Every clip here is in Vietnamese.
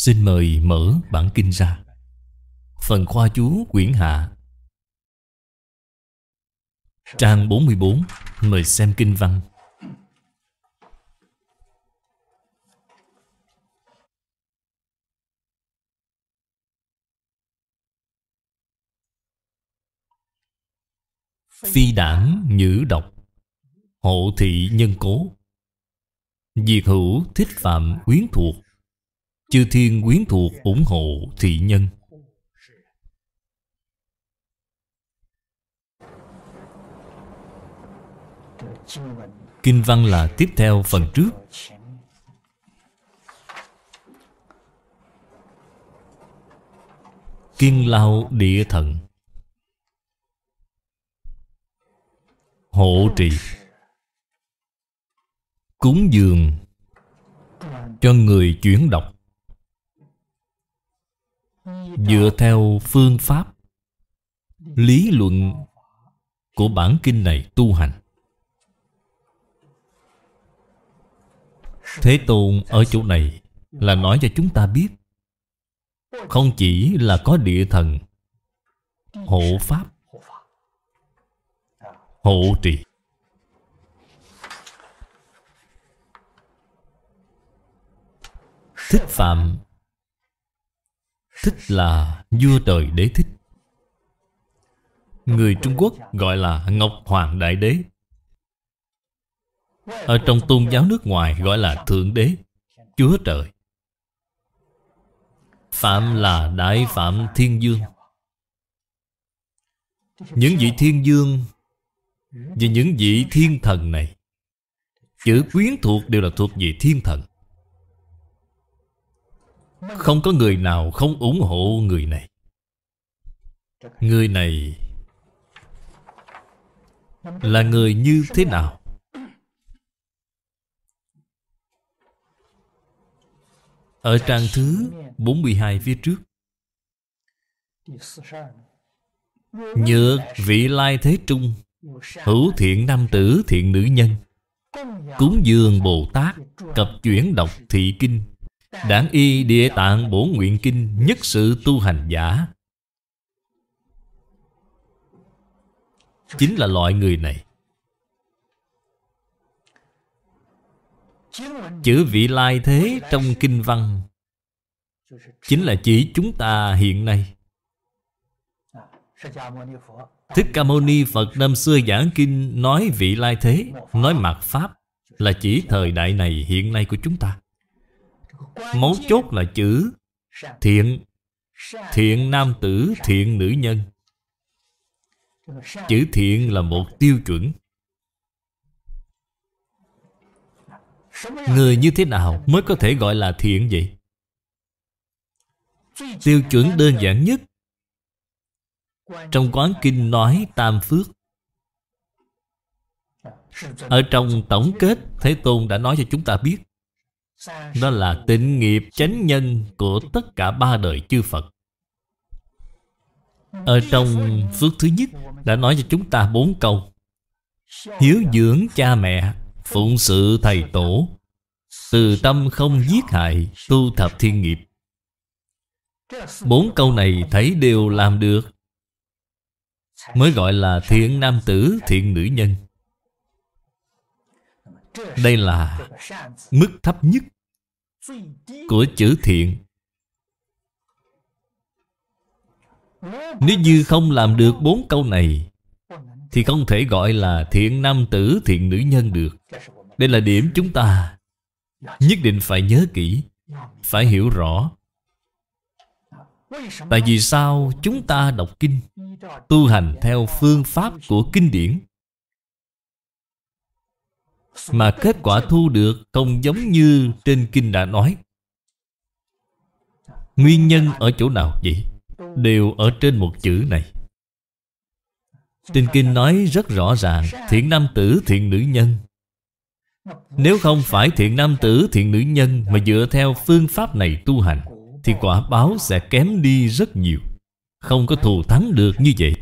Xin mời mở bản kinh ra Phần khoa chú quyển hạ Trang 44 Mời xem kinh văn Phi đảng nhữ độc Hộ thị nhân cố Diệt hữu thích phạm quyến thuộc Chư thiên quyến thuộc ủng hộ thị nhân Kinh văn là tiếp theo phần trước Kiên lao địa thận Hộ trì Cúng dường Cho người chuyển đọc dựa theo phương pháp lý luận của bản kinh này tu hành thế tôn ở chỗ này là nói cho chúng ta biết không chỉ là có địa thần hộ pháp hộ trì thích phạm Thích là vua trời đế thích Người Trung Quốc gọi là Ngọc Hoàng Đại Đế Ở trong tôn giáo nước ngoài gọi là Thượng Đế Chúa Trời Phạm là Đại Phạm Thiên Dương Những vị Thiên Dương Và những vị Thiên Thần này Chữ quyến thuộc đều là thuộc về Thiên Thần không có người nào không ủng hộ người này Người này Là người như thế nào Ở trang thứ 42 phía trước Nhược vị lai thế trung Hữu thiện nam tử thiện nữ nhân Cúng dường Bồ Tát Cập chuyển đọc thị kinh đảng y địa tạng bổ nguyện kinh Nhất sự tu hành giả Chính là loại người này Chữ vị lai thế trong kinh văn Chính là chỉ chúng ta hiện nay Thích Ca Mâu Ni Phật năm xưa giảng kinh nói vị lai thế Nói mặt Pháp Là chỉ thời đại này hiện nay của chúng ta Mấu chốt là chữ Thiện Thiện nam tử, thiện nữ nhân Chữ thiện là một tiêu chuẩn Người như thế nào mới có thể gọi là thiện vậy? Tiêu chuẩn đơn giản nhất Trong Quán Kinh nói Tam Phước Ở trong tổng kết Thế Tôn đã nói cho chúng ta biết đó là tịnh nghiệp chánh nhân của tất cả ba đời chư Phật Ở trong phước thứ nhất đã nói cho chúng ta bốn câu Hiếu dưỡng cha mẹ, phụng sự thầy tổ Từ tâm không giết hại, tu thập thiên nghiệp Bốn câu này thấy đều làm được Mới gọi là thiện nam tử, thiện nữ nhân đây là mức thấp nhất của chữ thiện Nếu như không làm được bốn câu này Thì không thể gọi là thiện nam tử thiện nữ nhân được Đây là điểm chúng ta Nhất định phải nhớ kỹ Phải hiểu rõ Tại vì sao chúng ta đọc kinh Tu hành theo phương pháp của kinh điển mà kết quả thu được không giống như trên kinh đã nói Nguyên nhân ở chỗ nào vậy? Đều ở trên một chữ này Trên kinh nói rất rõ ràng Thiện nam tử thiện nữ nhân Nếu không phải thiện nam tử thiện nữ nhân Mà dựa theo phương pháp này tu hành Thì quả báo sẽ kém đi rất nhiều Không có thù thắng được như vậy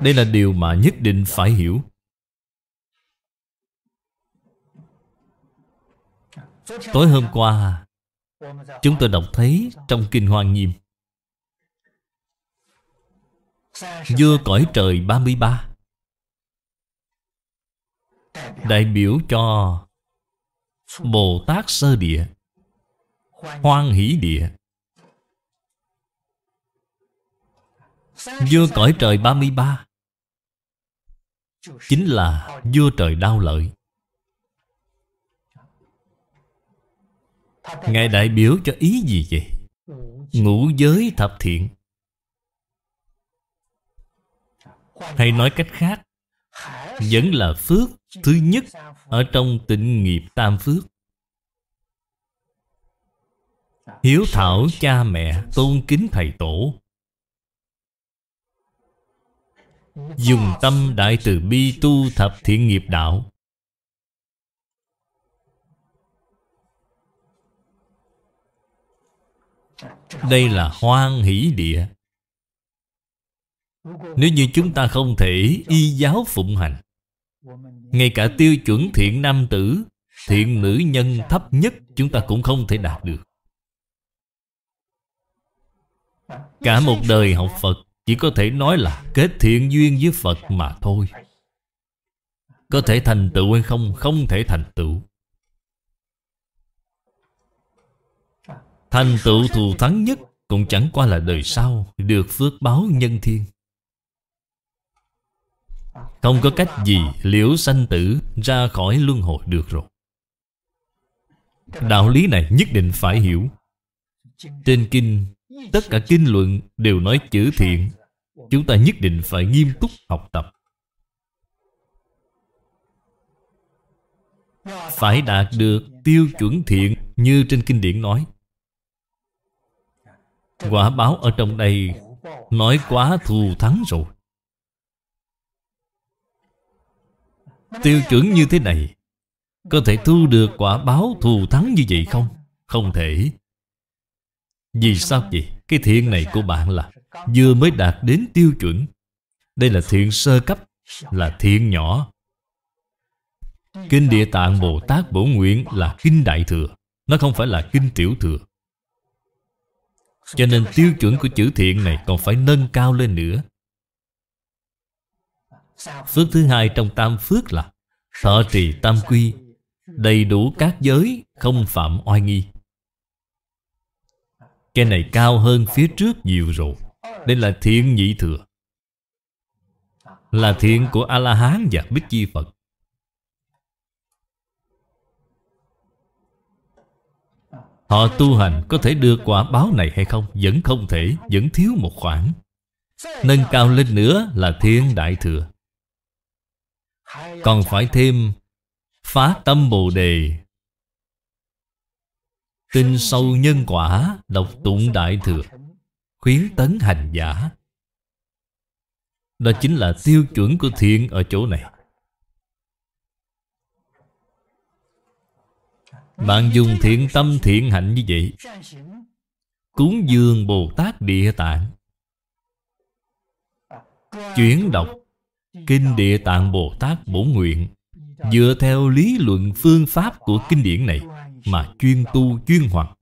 Đây là điều mà nhất định phải hiểu Tối hôm qua Chúng tôi đọc thấy trong Kinh Hoàng Nghiêm Vua cõi trời 33 Đại biểu cho Bồ Tát Sơ Địa Hoan Hỷ Địa Vua cõi trời 33 Chính là vua trời đau lợi Ngài đại biểu cho ý gì vậy? Ngũ giới thập thiện Hay nói cách khác Vẫn là phước thứ nhất Ở trong tịnh nghiệp tam phước dạ. Hiếu thảo dạ. cha mẹ dạ. Tôn kính thầy tổ Dùng tâm đại từ bi tu thập thiện nghiệp đạo Đây là hoan hỷ địa Nếu như chúng ta không thể y giáo phụng hành Ngay cả tiêu chuẩn thiện nam tử Thiện nữ nhân thấp nhất chúng ta cũng không thể đạt được Cả một đời học Phật Chỉ có thể nói là kết thiện duyên với Phật mà thôi Có thể thành tựu hay không? Không thể thành tựu Thành tựu thù thắng nhất Cũng chẳng qua là đời sau Được phước báo nhân thiên Không có cách gì liễu sanh tử Ra khỏi luân hồi được rồi Đạo lý này nhất định phải hiểu Trên kinh Tất cả kinh luận đều nói chữ thiện Chúng ta nhất định phải nghiêm túc học tập Phải đạt được tiêu chuẩn thiện Như trên kinh điển nói Quả báo ở trong đây Nói quá thù thắng rồi Tiêu chuẩn như thế này Có thể thu được quả báo thù thắng như vậy không? Không thể Vì sao vậy? Cái thiện này của bạn là Vừa mới đạt đến tiêu chuẩn Đây là thiện sơ cấp Là thiện nhỏ Kinh Địa Tạng Bồ Tát Bổ Nguyện là Kinh Đại Thừa Nó không phải là Kinh Tiểu Thừa cho nên tiêu chuẩn của chữ thiện này còn phải nâng cao lên nữa Phước thứ hai trong tam phước là Thọ trì tam quy Đầy đủ các giới Không phạm oai nghi Cái này cao hơn phía trước nhiều rồi Đây là thiện nhị thừa Là thiện của A-la-hán và Bích Chi Phật Họ tu hành có thể đưa quả báo này hay không? Vẫn không thể, vẫn thiếu một khoản Nâng cao lên nữa là thiên đại thừa Còn phải thêm Phá tâm Bồ Đề Tin sâu nhân quả Đọc tụng đại thừa Khuyến tấn hành giả Đó chính là tiêu chuẩn của thiên ở chỗ này Bạn dùng thiện tâm thiện hạnh như vậy Cúng dường Bồ Tát Địa Tạng Chuyển đọc Kinh Địa Tạng Bồ Tát bổn Nguyện Dựa theo lý luận phương pháp của kinh điển này Mà chuyên tu chuyên hoàn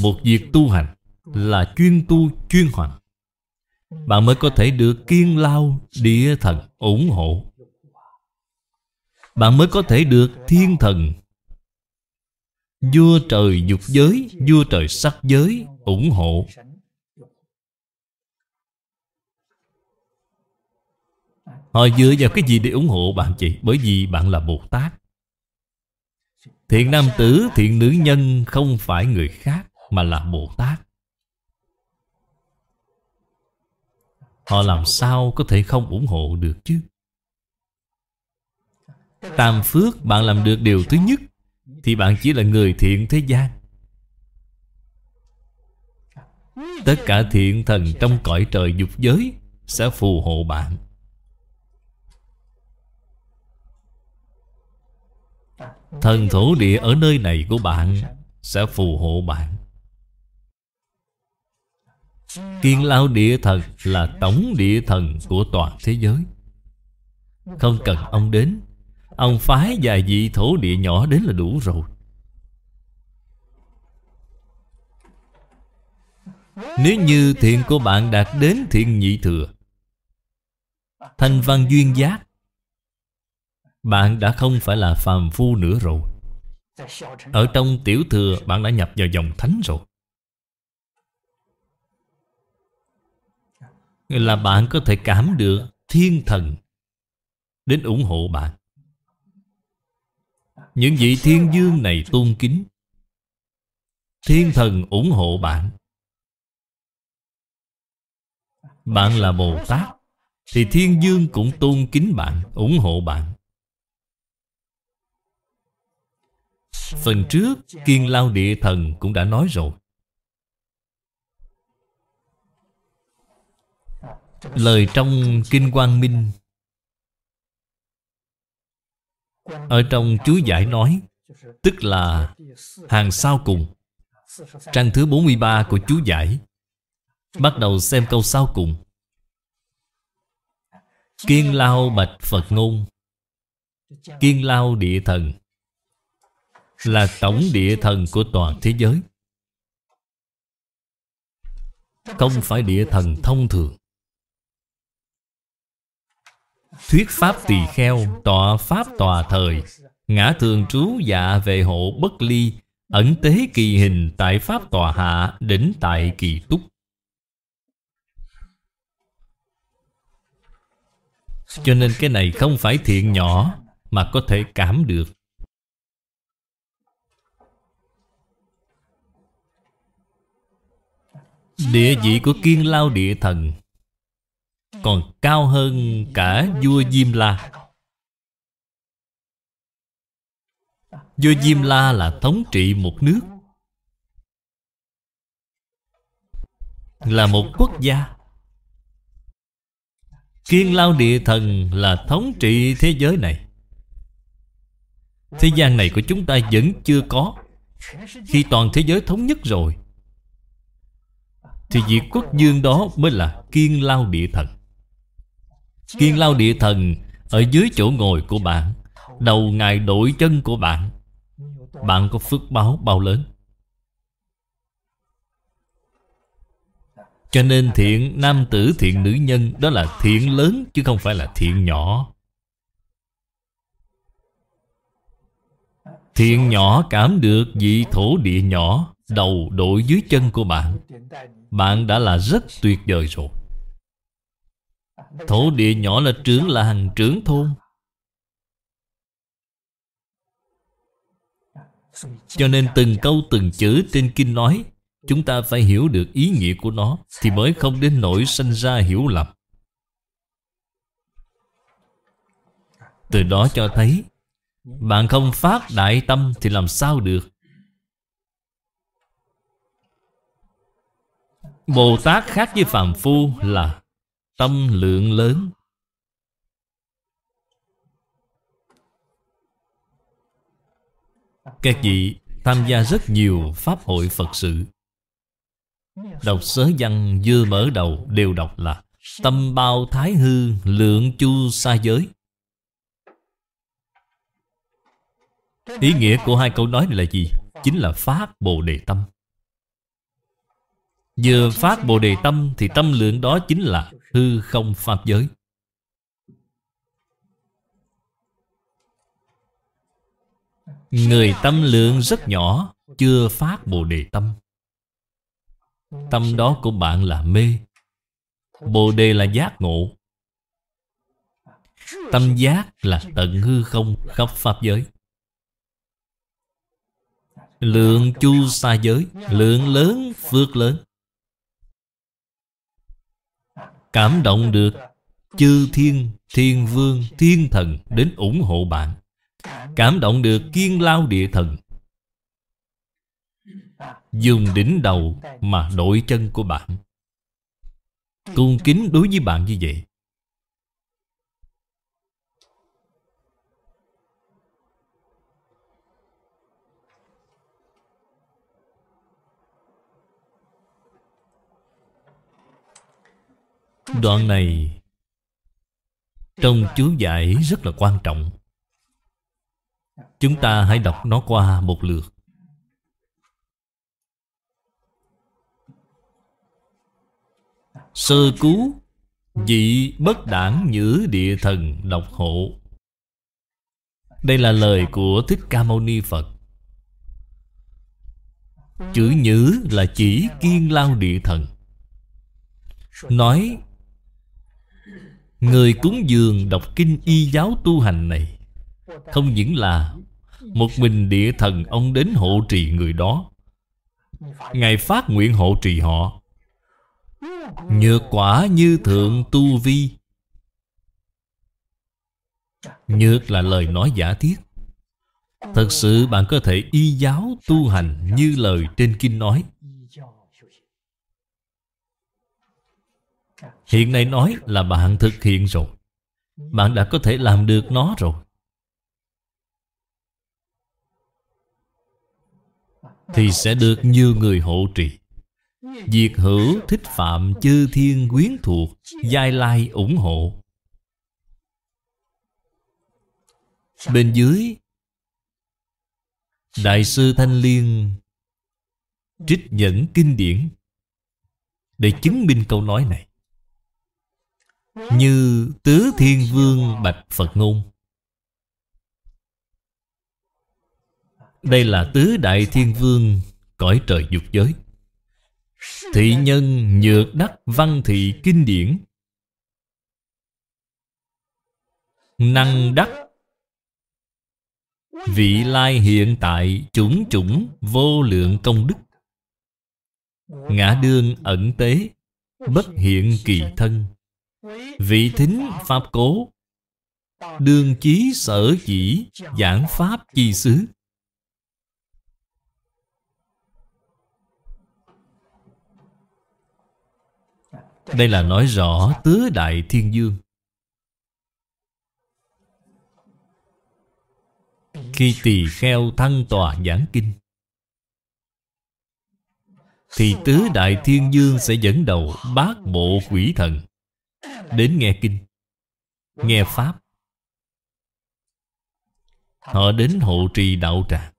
Một việc tu hành Là chuyên tu chuyên hoàn Bạn mới có thể được kiên lao Địa thần ủng hộ Bạn mới có thể được thiên thần vua trời dục giới vua trời sắc giới ủng hộ họ dựa vào cái gì để ủng hộ bạn chị bởi vì bạn là bồ tát thiện nam tử thiện nữ nhân không phải người khác mà là bồ tát họ làm sao có thể không ủng hộ được chứ tam phước bạn làm được điều thứ nhất thì bạn chỉ là người thiện thế gian Tất cả thiện thần trong cõi trời dục giới Sẽ phù hộ bạn Thần thổ địa ở nơi này của bạn Sẽ phù hộ bạn Kiên lao địa thần là tổng địa thần của toàn thế giới Không cần ông đến Ông phái vài vị thổ địa nhỏ đến là đủ rồi Nếu như thiện của bạn đạt đến thiện nhị thừa Thành văn duyên giác Bạn đã không phải là phàm phu nữa rồi Ở trong tiểu thừa bạn đã nhập vào dòng thánh rồi Là bạn có thể cảm được thiên thần Đến ủng hộ bạn những vị thiên dương này tôn kính Thiên thần ủng hộ bạn Bạn là Bồ Tát Thì thiên dương cũng tôn kính bạn ủng hộ bạn Phần trước Kiên Lao Địa Thần cũng đã nói rồi Lời trong Kinh Quang Minh ở trong chú giải nói Tức là hàng sau cùng Trang thứ 43 của chú giải Bắt đầu xem câu sau cùng Kiên lao bạch Phật ngôn Kiên lao địa thần Là tổng địa thần của toàn thế giới Không phải địa thần thông thường Thuyết Pháp tỳ kheo Tọa Pháp tòa thời Ngã thường trú dạ về hộ bất ly Ẩn tế kỳ hình tại Pháp tòa hạ Đỉnh tại kỳ túc Cho nên cái này không phải thiện nhỏ Mà có thể cảm được Địa vị của kiên lao địa thần còn cao hơn cả vua Diêm La Vua Diêm La là thống trị một nước Là một quốc gia Kiên Lao Địa Thần là thống trị thế giới này Thế gian này của chúng ta vẫn chưa có Khi toàn thế giới thống nhất rồi Thì vị quốc dương đó mới là Kiên Lao Địa Thần Kiên lao địa thần Ở dưới chỗ ngồi của bạn Đầu ngài đội chân của bạn Bạn có phước báo bao lớn Cho nên thiện nam tử thiện nữ nhân Đó là thiện lớn chứ không phải là thiện nhỏ Thiện nhỏ cảm được vị thổ địa nhỏ Đầu đội dưới chân của bạn Bạn đã là rất tuyệt vời rồi Thổ địa nhỏ là trưởng là hàng trưởng thôn Cho nên từng câu từng chữ trên kinh nói Chúng ta phải hiểu được ý nghĩa của nó Thì mới không đến nỗi sanh ra hiểu lầm Từ đó cho thấy Bạn không phát đại tâm thì làm sao được Bồ Tát khác với phàm Phu là tâm lượng lớn các vị tham gia rất nhiều pháp hội phật sự đọc sớ văn vừa mở đầu đều đọc là tâm bao thái hư lượng chu xa giới ý nghĩa của hai câu nói này là gì chính là phát bồ đề tâm Vừa phát Bồ Đề Tâm Thì tâm lượng đó chính là hư không Pháp giới Người tâm lượng rất nhỏ Chưa phát Bồ Đề Tâm Tâm đó của bạn là mê Bồ đề là giác ngộ Tâm giác là tận hư không khắp Pháp giới Lượng chu xa giới Lượng lớn phước lớn cảm động được chư thiên, thiên vương, thiên thần đến ủng hộ bạn. Cảm động được kiên lao địa thần. Dùng đỉnh đầu mà đội chân của bạn. Cung kính đối với bạn như vậy. Đoạn này Trong chú giải rất là quan trọng Chúng ta hãy đọc nó qua một lượt Sơ cứu Dị bất đảng nhữ địa thần độc hộ Đây là lời của Thích Ca Mâu Ni Phật Chữ nhữ là chỉ kiên lao địa thần Nói Người cúng dường đọc kinh y giáo tu hành này Không những là Một mình địa thần ông đến hộ trì người đó Ngài phát nguyện hộ trì họ Nhược quả như thượng tu vi Nhược là lời nói giả thiết Thật sự bạn có thể y giáo tu hành như lời trên kinh nói Hiện nay nói là bạn thực hiện rồi Bạn đã có thể làm được nó rồi Thì sẽ được nhiều người hộ trì Diệt hữu thích phạm chư thiên quyến thuộc Giai lai ủng hộ Bên dưới Đại sư Thanh Liên Trích dẫn kinh điển Để chứng minh câu nói này như Tứ Thiên Vương Bạch Phật Ngôn Đây là Tứ Đại Thiên Vương Cõi trời dục giới Thị nhân nhược đắc văn thị kinh điển Năng đắc Vị lai hiện tại chủng chủng vô lượng công đức Ngã đương ẩn tế Bất hiện kỳ thân Vị thính Pháp cố Đương chí sở chỉ Giảng Pháp chi xứ Đây là nói rõ tứ đại thiên dương Khi tỳ kheo thăng tòa giảng kinh Thì tứ đại thiên dương sẽ dẫn đầu bát bộ quỷ thần đến nghe kinh nghe pháp họ đến hộ trì đạo tràng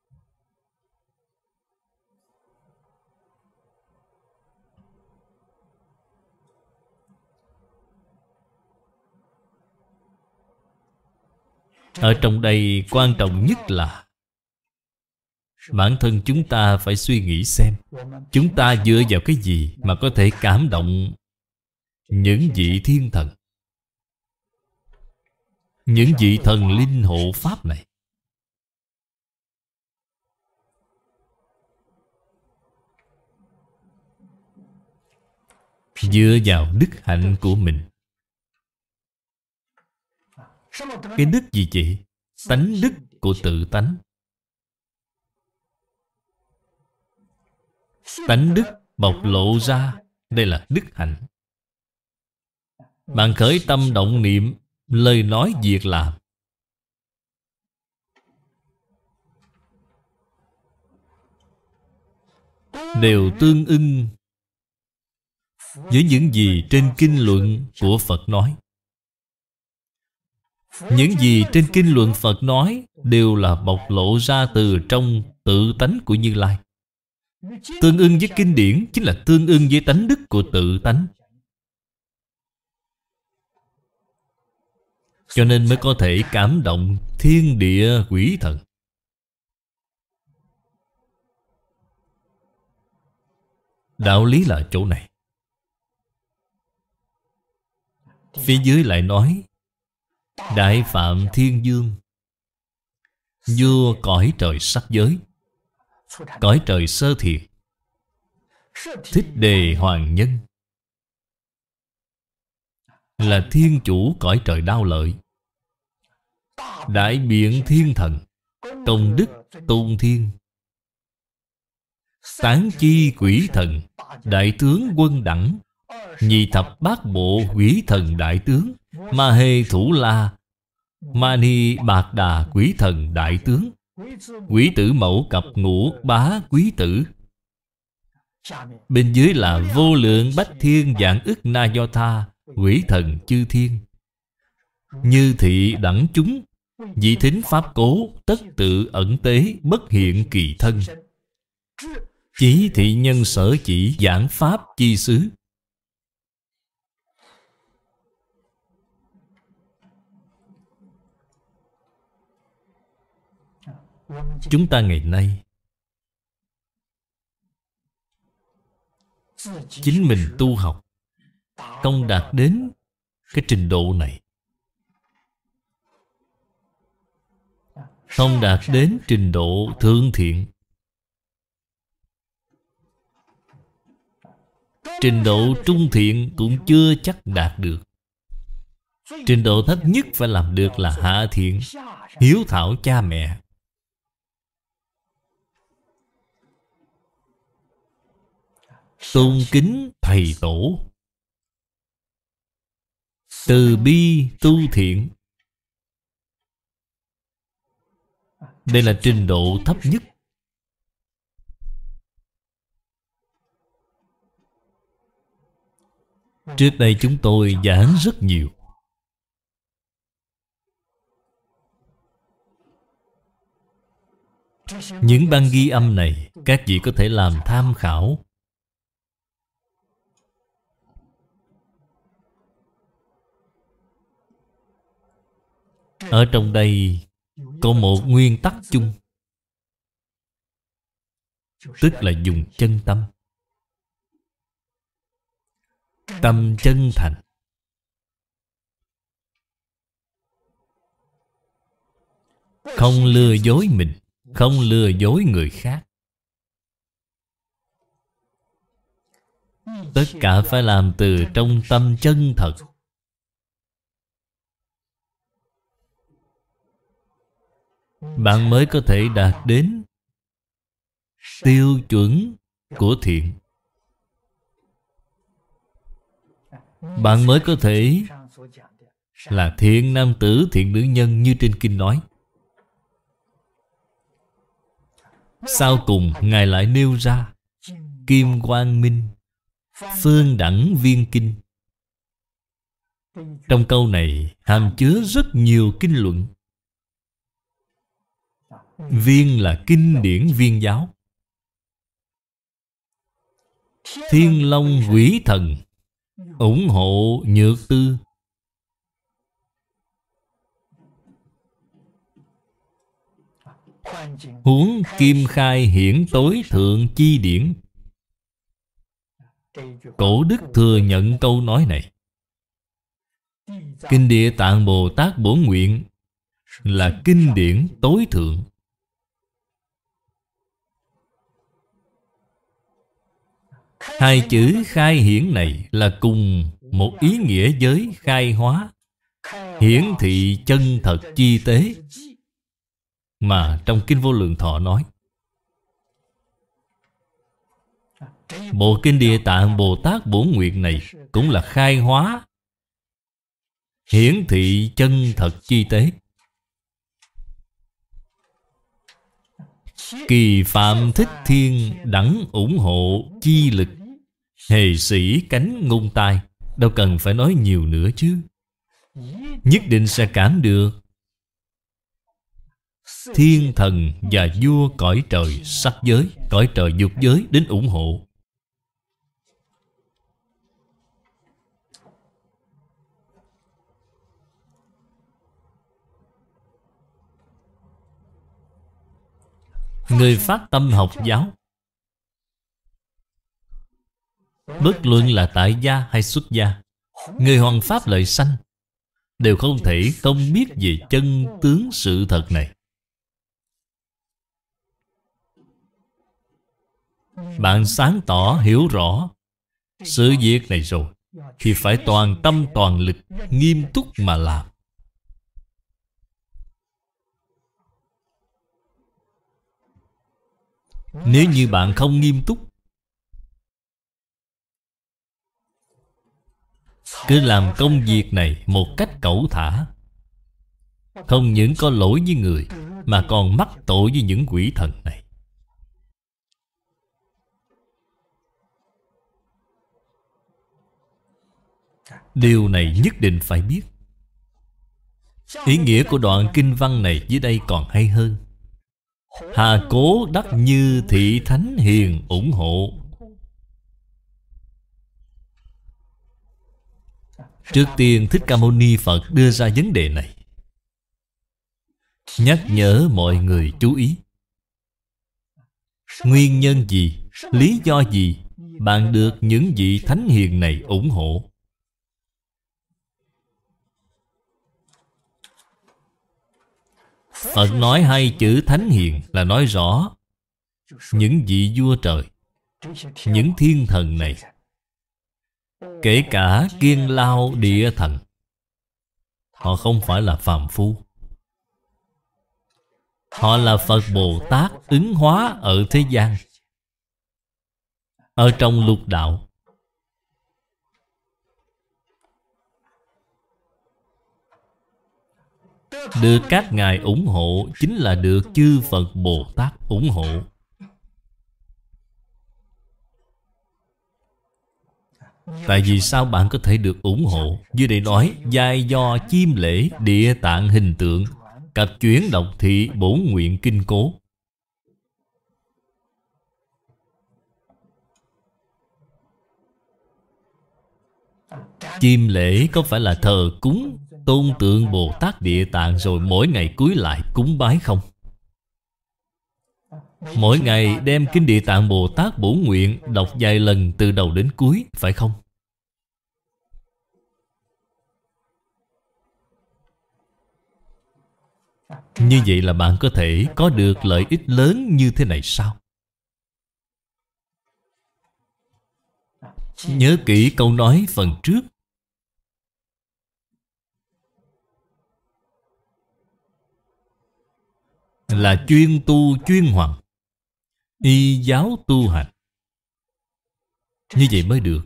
ở trong đây quan trọng nhất là bản thân chúng ta phải suy nghĩ xem chúng ta dựa vào cái gì mà có thể cảm động những vị thiên thần những vị thần linh hộ pháp này dựa vào đức hạnh của mình cái đức gì chị tánh đức của tự tánh tánh đức bộc lộ ra đây là đức hạnh bạn khởi tâm động niệm Lời nói việc làm Đều tương ưng Với những gì trên kinh luận của Phật nói Những gì trên kinh luận Phật nói Đều là bộc lộ ra từ trong tự tánh của Như Lai Tương ưng với kinh điển Chính là tương ưng với tánh đức của tự tánh Cho nên mới có thể cảm động thiên địa quỷ thần Đạo lý là chỗ này Phía dưới lại nói Đại Phạm Thiên Dương Vua cõi trời sắc giới Cõi trời sơ thiền Thích đề hoàng nhân Là thiên chủ cõi trời đau lợi Đại biện thiên thần Công đức tôn thiên Tán chi quỷ thần Đại tướng quân đẳng Nhị thập bát bộ quỷ thần đại tướng Ma hê thủ la Mani bạc đà quỷ thần đại tướng Quỷ tử mẫu cặp ngũ bá quý tử Bên dưới là vô lượng bách thiên dạng ức na do tha Quỷ thần chư thiên như thị đẳng chúng Dị thính pháp cố Tất tự ẩn tế Bất hiện kỳ thân Chỉ thị nhân sở chỉ Giảng pháp chi xứ Chúng ta ngày nay Chính mình tu học Công đạt đến cái trình độ này Không đạt đến trình độ thượng thiện Trình độ trung thiện cũng chưa chắc đạt được Trình độ thấp nhất phải làm được là hạ thiện Hiếu thảo cha mẹ Tôn kính thầy tổ Từ bi tu thiện Đây là trình độ thấp nhất Trước đây chúng tôi giảng rất nhiều Những băng ghi âm này Các vị có thể làm tham khảo Ở trong đây có một nguyên tắc chung tức là dùng chân tâm tâm chân thành không lừa dối mình không lừa dối người khác tất cả phải làm từ trong tâm chân thật bạn mới có thể đạt đến tiêu chuẩn của thiện bạn mới có thể là thiện nam tử thiện nữ nhân như trên kinh nói sau cùng ngài lại nêu ra kim quang minh phương đẳng viên kinh trong câu này hàm chứa rất nhiều kinh luận Ừ. Viên là kinh điển viên giáo Thiên Long quỷ thần ủng hộ nhược tư huống kim khai hiển tối thượng chi điển cổ đức thừa nhận câu nói này kinh địa tạng bồ tát bổ nguyện là kinh điển tối thượng Hai chữ khai hiển này là cùng một ý nghĩa với khai hóa Hiển thị chân thật chi tế Mà trong Kinh Vô Lượng Thọ nói Bộ Kinh Địa Tạng Bồ Tát Bổn Nguyện này Cũng là khai hóa Hiển thị chân thật chi tế Kỳ Phạm Thích Thiên đẳng ủng hộ chi lực Hề sĩ cánh ngung tai Đâu cần phải nói nhiều nữa chứ Nhất định sẽ cảm được Thiên thần và vua cõi trời sắc giới Cõi trời dục giới đến ủng hộ Người phát tâm học giáo Bất luận là tại gia hay xuất gia Người hoàn pháp lợi sanh Đều không thể không biết về chân tướng sự thật này Bạn sáng tỏ hiểu rõ Sự việc này rồi Thì phải toàn tâm toàn lực Nghiêm túc mà làm Nếu như bạn không nghiêm túc Cứ làm công việc này một cách cẩu thả Không những có lỗi với người Mà còn mắc tội với những quỷ thần này Điều này nhất định phải biết Ý nghĩa của đoạn kinh văn này dưới đây còn hay hơn Hà cố đắc như thị thánh hiền ủng hộ Trước tiên Thích Ca Mâu Ni Phật đưa ra vấn đề này Nhắc nhở mọi người chú ý Nguyên nhân gì, lý do gì Bạn được những vị thánh hiền này ủng hộ Phật nói hai chữ thánh hiền là nói rõ Những vị vua trời Những thiên thần này Kể cả kiên lao địa thần Họ không phải là phàm phu Họ là Phật Bồ Tát ứng hóa ở thế gian Ở trong lục đạo Được các ngài ủng hộ Chính là được chư Phật Bồ Tát ủng hộ Tại vì sao bạn có thể được ủng hộ Như để nói Giai do chim lễ địa tạng hình tượng Cặp chuyển đọc thị bổ nguyện kinh cố Chim lễ có phải là thờ cúng Tôn tượng Bồ Tát Địa Tạng Rồi mỗi ngày cúi lại cúng bái không Mỗi ngày đem Kinh Địa Tạng Bồ Tát bổ nguyện Đọc vài lần từ đầu đến cuối Phải không Như vậy là bạn có thể có được lợi ích lớn như thế này sao? Nhớ kỹ câu nói phần trước là chuyên tu chuyên hoằng Y giáo tu hành Như vậy mới được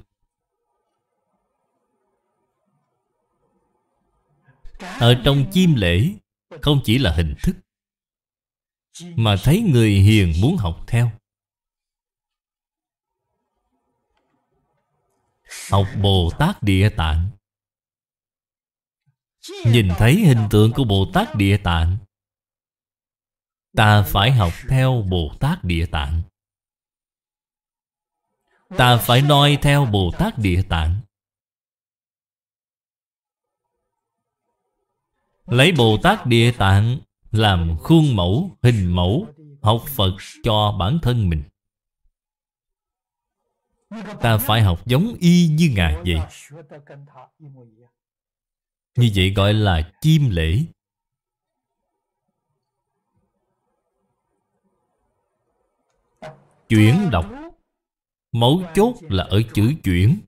Ở trong chim lễ Không chỉ là hình thức Mà thấy người hiền muốn học theo Học Bồ Tát Địa Tạng Nhìn thấy hình tượng của Bồ Tát Địa Tạng Ta phải học theo Bồ Tát Địa Tạng Ta phải noi theo Bồ Tát Địa Tạng Lấy Bồ Tát Địa Tạng làm khuôn mẫu, hình mẫu Học Phật cho bản thân mình Ta phải học giống y như Ngài vậy Như vậy gọi là chim lễ Chuyển đọc Mấu chốt là ở chữ chuyển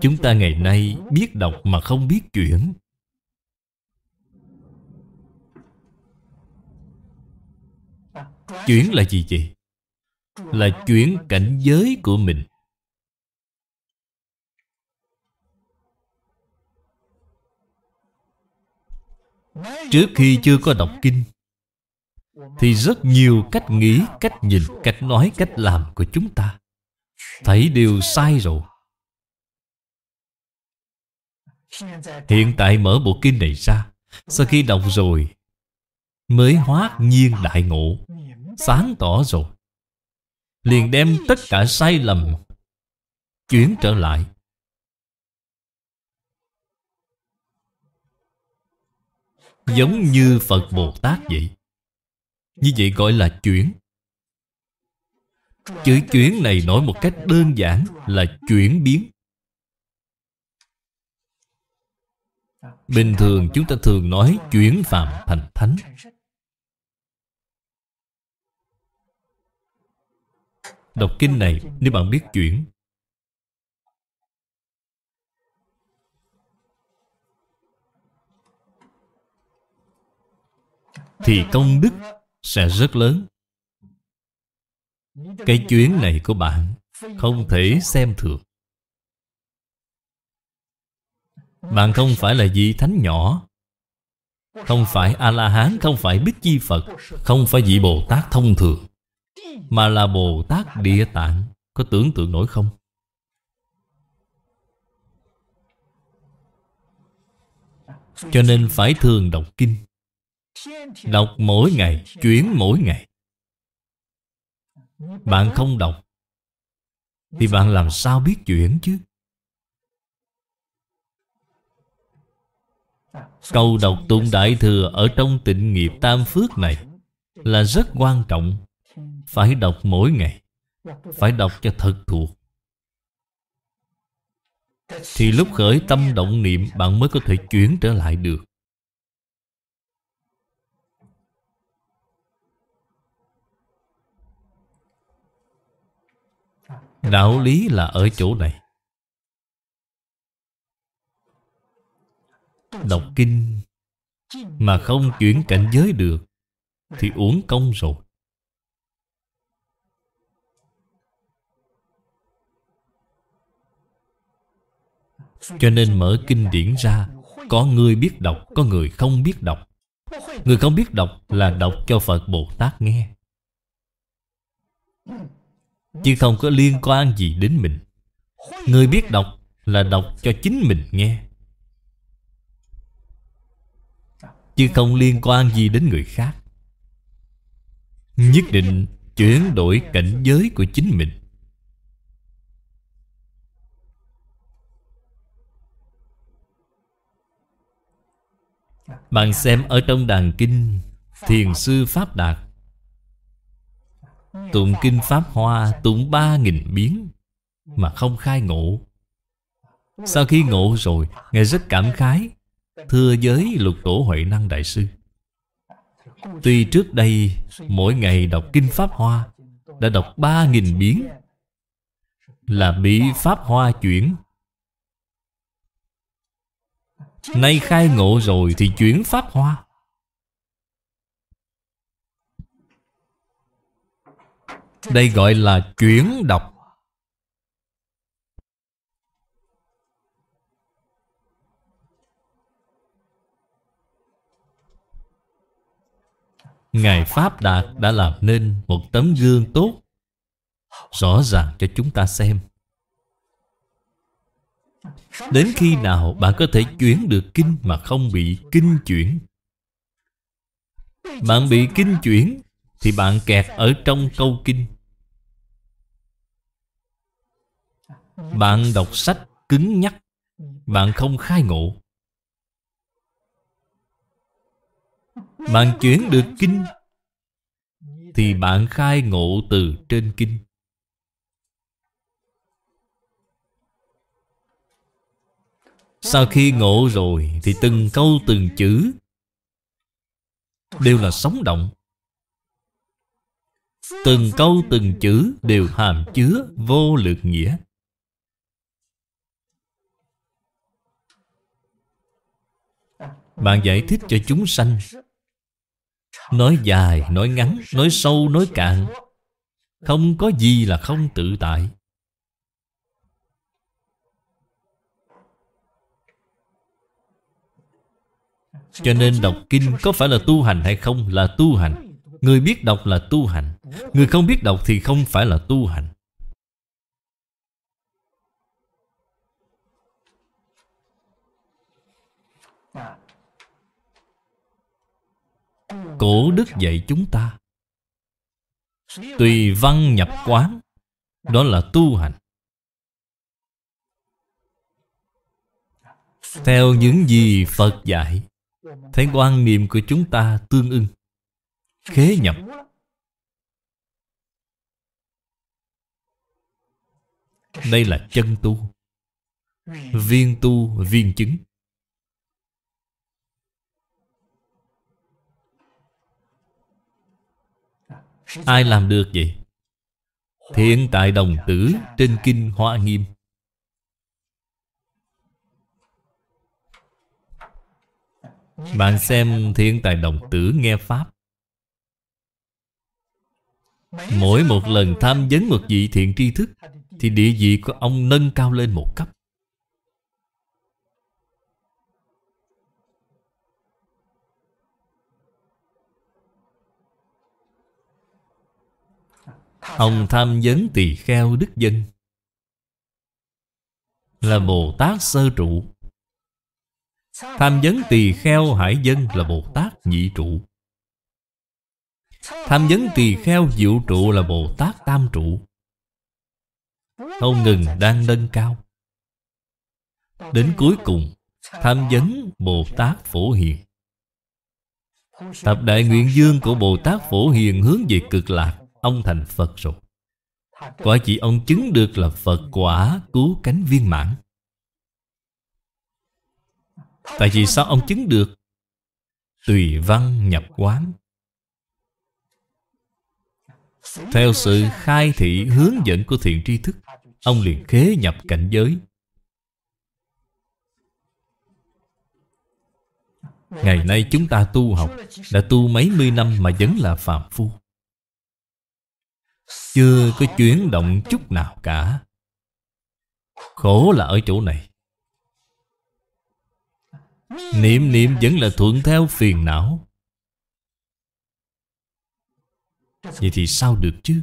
Chúng ta ngày nay biết đọc mà không biết chuyển Chuyển là gì vậy? Là chuyển cảnh giới của mình Trước khi chưa có đọc kinh thì rất nhiều cách nghĩ, cách nhìn, cách nói, cách làm của chúng ta thấy đều sai rồi. Hiện tại mở bộ kinh này ra, sau khi đọc rồi mới hóa nhiên đại ngộ, sáng tỏ rồi. Liền đem tất cả sai lầm chuyển trở lại giống như Phật Bồ Tát vậy. Như vậy gọi là chuyển Chữ chuyển này nói một cách đơn giản là chuyển biến Bình thường chúng ta thường nói chuyển phạm thành thánh Đọc kinh này nếu bạn biết chuyển Thì công đức sẽ rất lớn cái chuyến này của bạn không thể xem thường bạn không phải là vị thánh nhỏ không phải A-la-hán, không phải Bích Chi Phật Không phải vị Bồ Tát thông thường Mà là Bồ Tát Địa Tạng Có tưởng tượng nổi không? Cho nên phải thường đọc kinh Đọc mỗi ngày, chuyển mỗi ngày Bạn không đọc Thì bạn làm sao biết chuyển chứ Câu đọc tụng Đại Thừa Ở trong tịnh nghiệp tam phước này Là rất quan trọng Phải đọc mỗi ngày Phải đọc cho thật thuộc Thì lúc khởi tâm động niệm Bạn mới có thể chuyển trở lại được Đạo lý là ở chỗ này Đọc kinh Mà không chuyển cảnh giới được Thì uống công rồi Cho nên mở kinh điển ra Có người biết đọc, có người không biết đọc Người không biết đọc là đọc cho Phật Bồ Tát nghe Chứ không có liên quan gì đến mình Người biết đọc là đọc cho chính mình nghe Chứ không liên quan gì đến người khác Nhất định chuyển đổi cảnh giới của chính mình Bạn xem ở trong đàn kinh Thiền sư Pháp Đạt Tụng kinh Pháp Hoa Tụng ba nghìn biến Mà không khai ngộ Sau khi ngộ rồi Ngài rất cảm khái Thưa giới lục tổ Huệ Năng Đại Sư Tuy trước đây Mỗi ngày đọc kinh Pháp Hoa Đã đọc ba nghìn biến Là bị Pháp Hoa chuyển Nay khai ngộ rồi thì chuyển Pháp Hoa Đây gọi là chuyển đọc Ngài Pháp Đạt đã làm nên một tấm gương tốt Rõ ràng cho chúng ta xem Đến khi nào bạn có thể chuyển được kinh mà không bị kinh chuyển Bạn bị kinh chuyển thì bạn kẹt ở trong câu kinh Bạn đọc sách cứng nhắc Bạn không khai ngộ Bạn chuyển được kinh Thì bạn khai ngộ từ trên kinh Sau khi ngộ rồi Thì từng câu từng chữ Đều là sống động Từng câu từng chữ đều hàm chứa vô lực nghĩa Bạn giải thích cho chúng sanh Nói dài, nói ngắn, nói sâu, nói cạn Không có gì là không tự tại Cho nên đọc kinh có phải là tu hành hay không là tu hành Người biết đọc là tu hành Người không biết đọc thì không phải là tu hành Cổ đức dạy chúng ta Tùy văn nhập quán Đó là tu hành Theo những gì Phật dạy Thấy quan niệm của chúng ta tương ưng Khế nhập Đây là chân tu Viên tu viên chứng Ai làm được vậy? Thiện tại đồng tử trên kinh Hoa Nghiêm Bạn xem thiện tài đồng tử nghe Pháp Mỗi một lần tham vấn một vị thiện tri thức thì địa vị của ông nâng cao lên một cấp Ông tham vấn tỳ kheo đức dân Là Bồ Tát sơ trụ Tham vấn tỳ kheo hải dân là Bồ Tát nhị trụ Tham vấn tỳ kheo diệu trụ là Bồ Tát tam trụ không ngừng đang nâng cao Đến cuối cùng Tham vấn Bồ Tát Phổ Hiền tập đại nguyện dương của Bồ Tát Phổ Hiền hướng về cực lạc Ông thành Phật rồi Quả chỉ ông chứng được là Phật quả cứu cánh viên mãn Tại vì sao ông chứng được Tùy văn nhập quán theo sự khai thị hướng dẫn của thiện tri thức Ông liền khế nhập cảnh giới Ngày nay chúng ta tu học Đã tu mấy mươi năm mà vẫn là phàm phu Chưa có chuyển động chút nào cả Khổ là ở chỗ này Niệm niệm vẫn là thuận theo phiền não Vậy thì sao được chứ?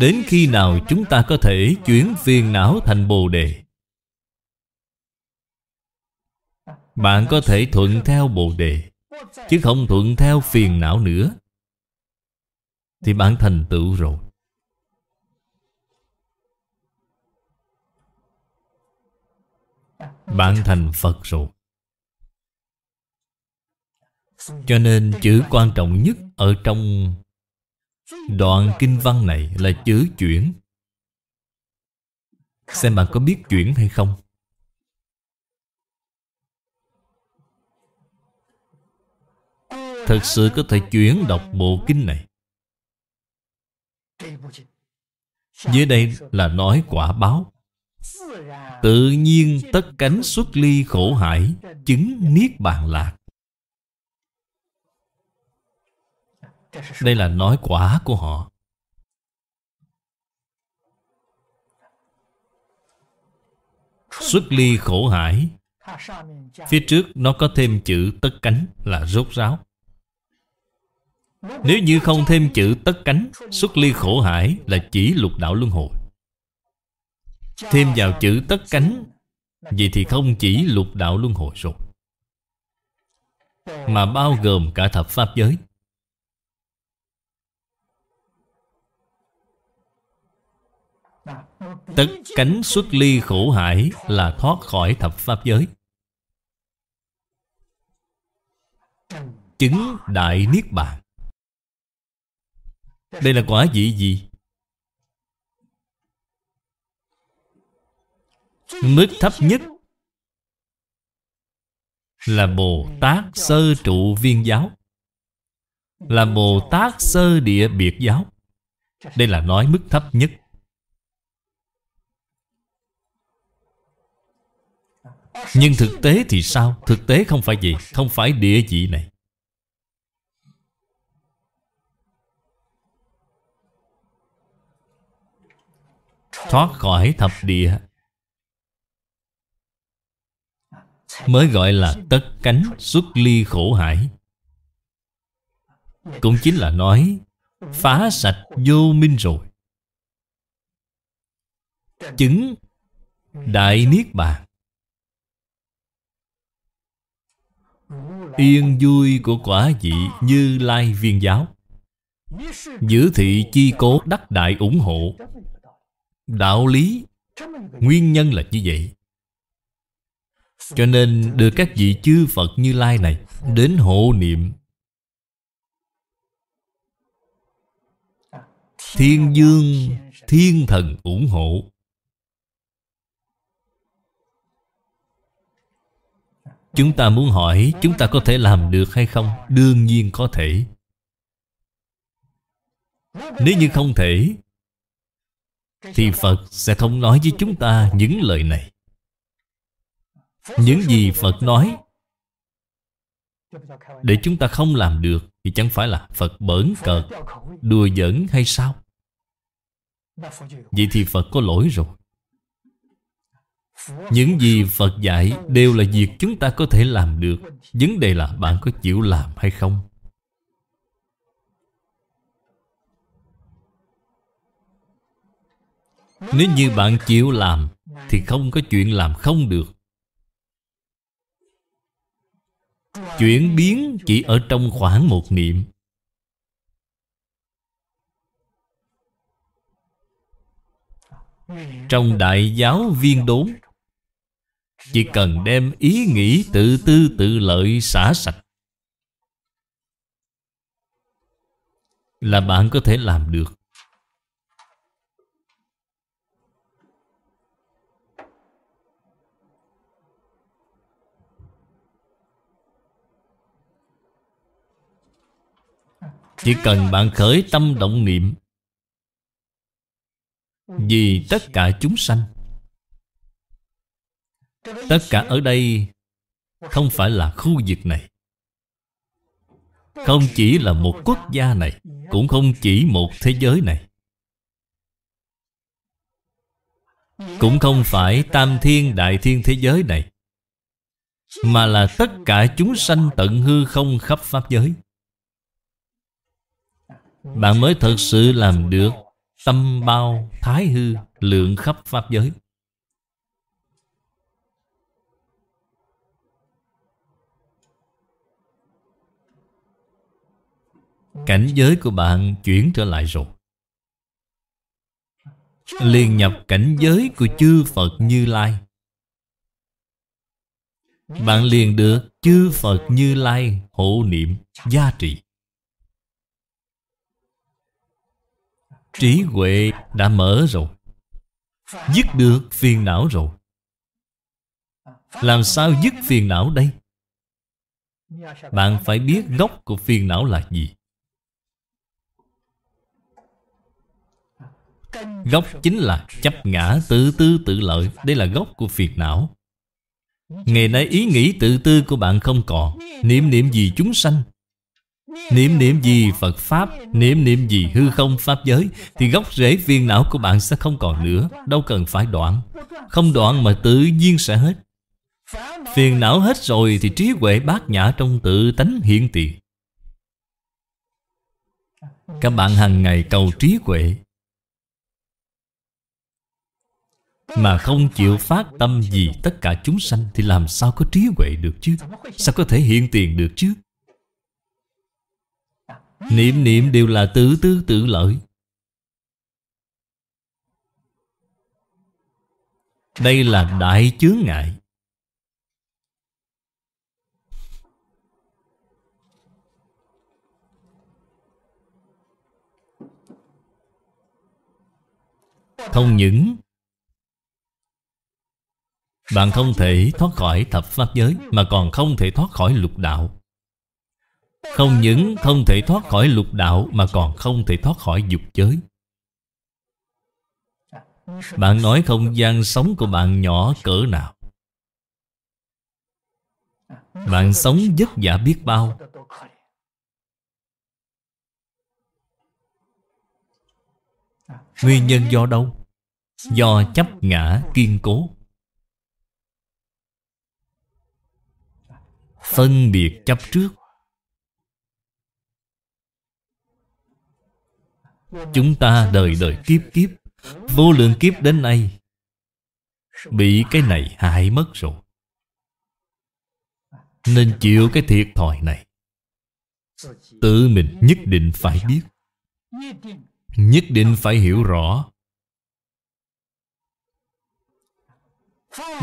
Đến khi nào chúng ta có thể chuyển phiền não thành Bồ Đề? Bạn có thể thuận theo Bồ Đề Chứ không thuận theo phiền não nữa Thì bạn thành tựu rồi Bạn thành Phật rồi Ừ. Cho nên chữ quan trọng nhất ở trong đoạn kinh văn này là chữ chuyển. Xem bạn có biết chuyển hay không? Thật sự có thể chuyển đọc bộ kinh này. Dưới đây là nói quả báo Tự nhiên tất cánh xuất ly khổ hải Chứng niết bàn lạc Đây là nói quả của họ Xuất ly khổ hải Phía trước nó có thêm chữ tất cánh là rốt ráo Nếu như không thêm chữ tất cánh Xuất ly khổ hải là chỉ lục đạo luân hồi Thêm vào chữ tất cánh Vậy thì không chỉ lục đạo luân hồi rồi Mà bao gồm cả thập pháp giới Tất cánh xuất ly khổ hải là thoát khỏi thập pháp giới Chứng Đại Niết Bàn Đây là quả vị gì? Mức thấp nhất Là Bồ Tát Sơ Trụ Viên Giáo Là Bồ Tát Sơ Địa Biệt Giáo Đây là nói mức thấp nhất Nhưng thực tế thì sao? Thực tế không phải gì? Không phải địa vị này Thoát khỏi thập địa Mới gọi là tất cánh xuất ly khổ hải Cũng chính là nói Phá sạch vô minh rồi Chứng Đại Niết Bàn Yên vui của quả vị như lai viên giáo Giữ thị chi cố đắc đại ủng hộ Đạo lý Nguyên nhân là như vậy Cho nên được các vị chư Phật như Lai này Đến hộ niệm Thiên dương Thiên thần ủng hộ Chúng ta muốn hỏi chúng ta có thể làm được hay không? Đương nhiên có thể Nếu như không thể Thì Phật sẽ không nói với chúng ta những lời này Những gì Phật nói Để chúng ta không làm được Thì chẳng phải là Phật bỡn cợt Đùa giỡn hay sao Vậy thì Phật có lỗi rồi những gì Phật dạy đều là việc chúng ta có thể làm được Vấn đề là bạn có chịu làm hay không Nếu như bạn chịu làm Thì không có chuyện làm không được Chuyển biến chỉ ở trong khoảng một niệm Trong Đại giáo Viên Đốn chỉ cần đem ý nghĩ tự tư tự lợi xả sạch Là bạn có thể làm được Chỉ cần bạn khởi tâm động niệm Vì tất cả chúng sanh Tất cả ở đây không phải là khu vực này Không chỉ là một quốc gia này Cũng không chỉ một thế giới này Cũng không phải tam thiên đại thiên thế giới này Mà là tất cả chúng sanh tận hư không khắp Pháp giới Bạn mới thật sự làm được Tâm bao thái hư lượng khắp Pháp giới Cảnh giới của bạn chuyển trở lại rồi Liền nhập cảnh giới của chư Phật Như Lai Bạn liền được chư Phật Như Lai hộ niệm gia trị Trí huệ đã mở rồi Dứt được phiền não rồi Làm sao dứt phiền não đây? Bạn phải biết gốc của phiền não là gì Gốc chính là chấp ngã tự tư tự lợi Đây là gốc của phiền não Ngày nay ý nghĩ tự tư của bạn không còn Niệm niệm gì chúng sanh Niệm niệm gì Phật Pháp Niệm niệm gì hư không Pháp giới Thì gốc rễ phiền não của bạn sẽ không còn nữa Đâu cần phải đoạn Không đoạn mà tự nhiên sẽ hết Phiền não hết rồi Thì trí huệ bát nhã trong tự tánh hiện tiền Các bạn hàng ngày cầu trí huệ Mà không chịu phát tâm gì tất cả chúng sanh Thì làm sao có trí huệ được chứ Sao có thể hiện tiền được chứ Niệm niệm đều là tự tư tự lợi Đây là đại chướng ngại Không những bạn không thể thoát khỏi thập pháp giới Mà còn không thể thoát khỏi lục đạo Không những không thể thoát khỏi lục đạo Mà còn không thể thoát khỏi dục giới Bạn nói không gian sống của bạn nhỏ cỡ nào Bạn sống vất vả biết bao Nguyên nhân do đâu? Do chấp ngã kiên cố phân biệt chấp trước chúng ta đời đời kiếp kiếp vô lượng kiếp đến nay bị cái này hại mất rồi nên chịu cái thiệt thòi này tự mình nhất định phải biết nhất định phải hiểu rõ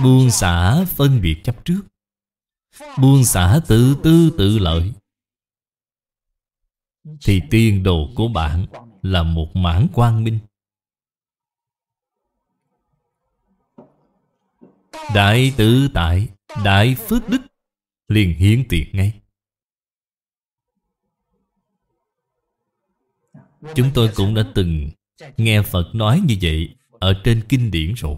buông xả phân biệt chấp trước buông xả tự tư tự lợi thì tiên đồ của bạn là một mãn quang minh đại tự tại đại phước đức liền hiến tiền ngay chúng tôi cũng đã từng nghe phật nói như vậy ở trên kinh điển rồi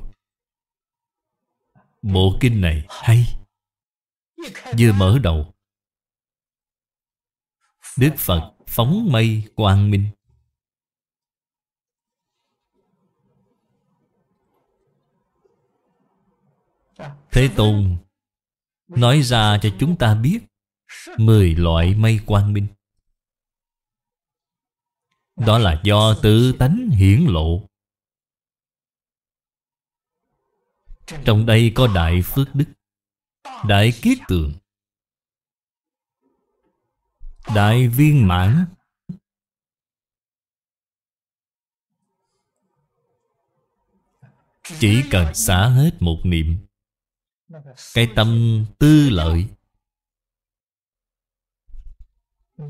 bộ kinh này hay Vừa mở đầu Đức Phật phóng mây quang minh Thế Tôn Nói ra cho chúng ta biết Mười loại mây quang minh Đó là do tự tánh hiển lộ Trong đây có Đại Phước Đức Đại kiết tượng Đại viên mãn Chỉ cần xả hết một niệm Cái tâm tư lợi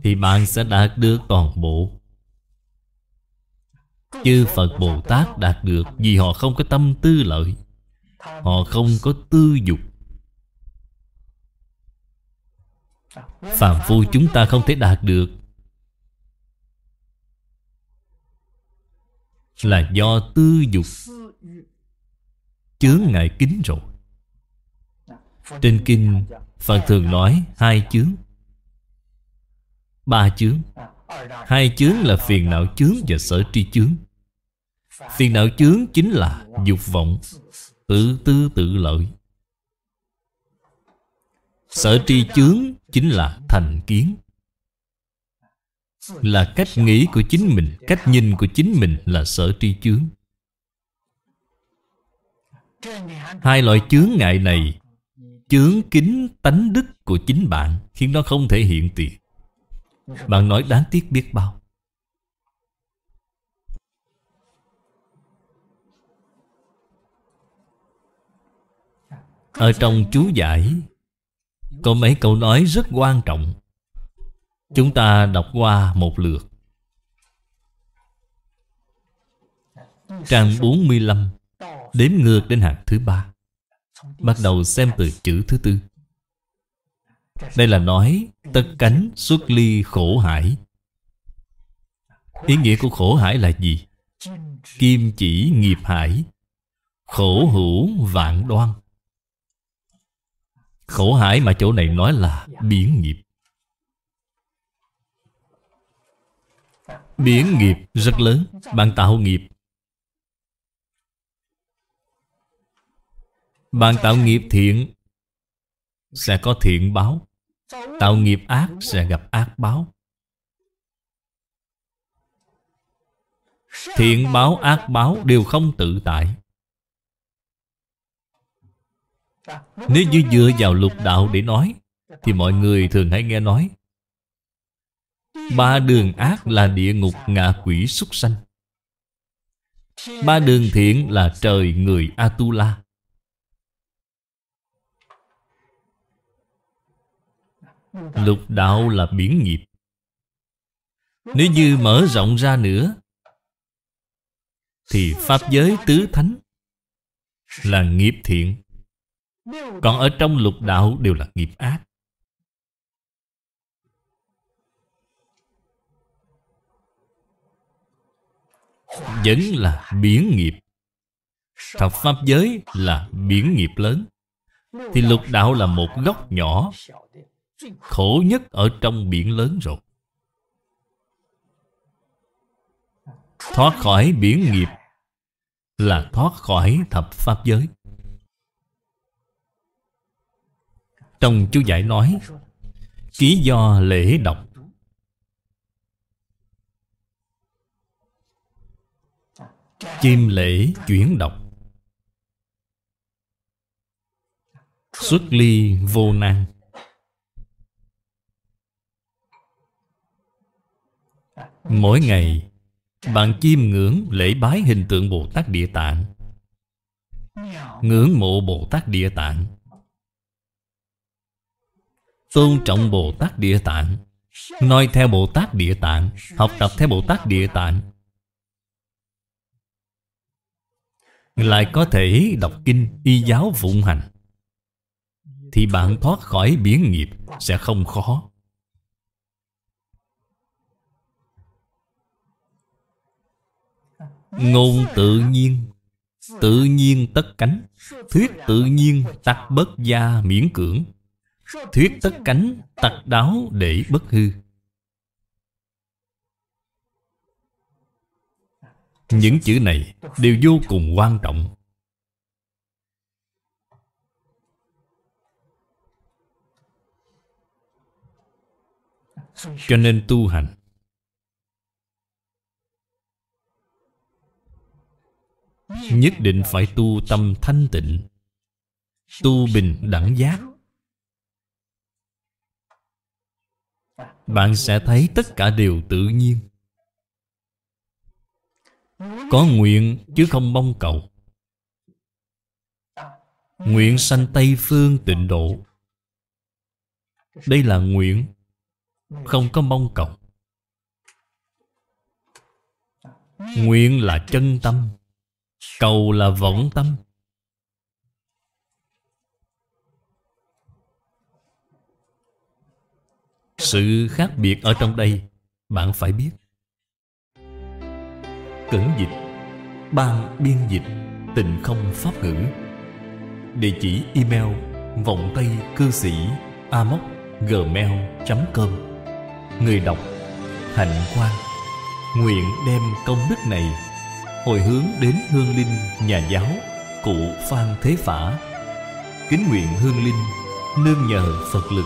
Thì bạn sẽ đạt được toàn bộ Chư Phật Bồ Tát đạt được Vì họ không có tâm tư lợi Họ không có tư dục phàm phu chúng ta không thể đạt được Là do tư dục Chướng ngại kính rồi Trên kinh Phật thường nói hai chướng Ba chướng Hai chướng là phiền não chướng và sở tri chướng Phiền não chướng chính là dục vọng Tự tư tự lợi Sở tri chướng chính là thành kiến Là cách nghĩ của chính mình Cách nhìn của chính mình là sở tri chướng Hai loại chướng ngại này Chướng kính tánh đức của chính bạn Khiến nó không thể hiện tiền Bạn nói đáng tiếc biết bao Ở trong chú giải có mấy câu nói rất quan trọng Chúng ta đọc qua một lượt Trang 45 Đếm ngược đến hạt thứ ba Bắt đầu xem từ chữ thứ tư Đây là nói Tất cánh xuất ly khổ hải Ý nghĩa của khổ hải là gì? Kim chỉ nghiệp hải Khổ hữu vạn đoan khổ hải mà chỗ này nói là biển nghiệp Biển nghiệp rất lớn Bạn tạo nghiệp Bạn tạo nghiệp thiện Sẽ có thiện báo Tạo nghiệp ác sẽ gặp ác báo Thiện báo ác báo đều không tự tại Nếu như dựa vào lục đạo để nói Thì mọi người thường hay nghe nói Ba đường ác là địa ngục ngạ quỷ súc sanh Ba đường thiện là trời người Atula Lục đạo là biển nghiệp Nếu như mở rộng ra nữa Thì Pháp giới tứ thánh Là nghiệp thiện còn ở trong lục đạo đều là nghiệp ác Vẫn là biển nghiệp Thập Pháp giới là biển nghiệp lớn Thì lục đạo là một góc nhỏ Khổ nhất ở trong biển lớn rồi Thoát khỏi biển nghiệp Là thoát khỏi thập Pháp giới Trong chú giải nói Ký do lễ đọc Chim lễ chuyển đọc Xuất ly vô năng Mỗi ngày Bạn chim ngưỡng lễ bái hình tượng Bồ Tát Địa Tạng Ngưỡng mộ Bồ Tát Địa Tạng Tôn trọng Bồ Tát Địa Tạng noi theo Bồ Tát Địa Tạng Học tập theo Bồ Tát Địa Tạng Lại có thể đọc kinh Y giáo phụng hành Thì bạn thoát khỏi biến nghiệp Sẽ không khó Ngôn tự nhiên Tự nhiên tất cánh Thuyết tự nhiên tắc bất gia miễn cưỡng Thuyết tất cánh tặc đáo để bất hư Những chữ này đều vô cùng quan trọng Cho nên tu hành Nhất định phải tu tâm thanh tịnh Tu bình đẳng giác Bạn sẽ thấy tất cả đều tự nhiên Có nguyện chứ không mong cầu Nguyện sanh Tây Phương tịnh độ Đây là nguyện Không có mong cầu Nguyện là chân tâm Cầu là vọng tâm Sự khác biệt ở trong đây Bạn phải biết Cẩn dịch Ban biên dịch Tình không pháp ngữ Địa chỉ email Vọng tay cư sĩ amoc gmail.com Người đọc Hạnh quan Nguyện đem công đức này Hồi hướng đến Hương Linh Nhà giáo Cụ Phan Thế Phả Kính nguyện Hương Linh Nương nhờ Phật lực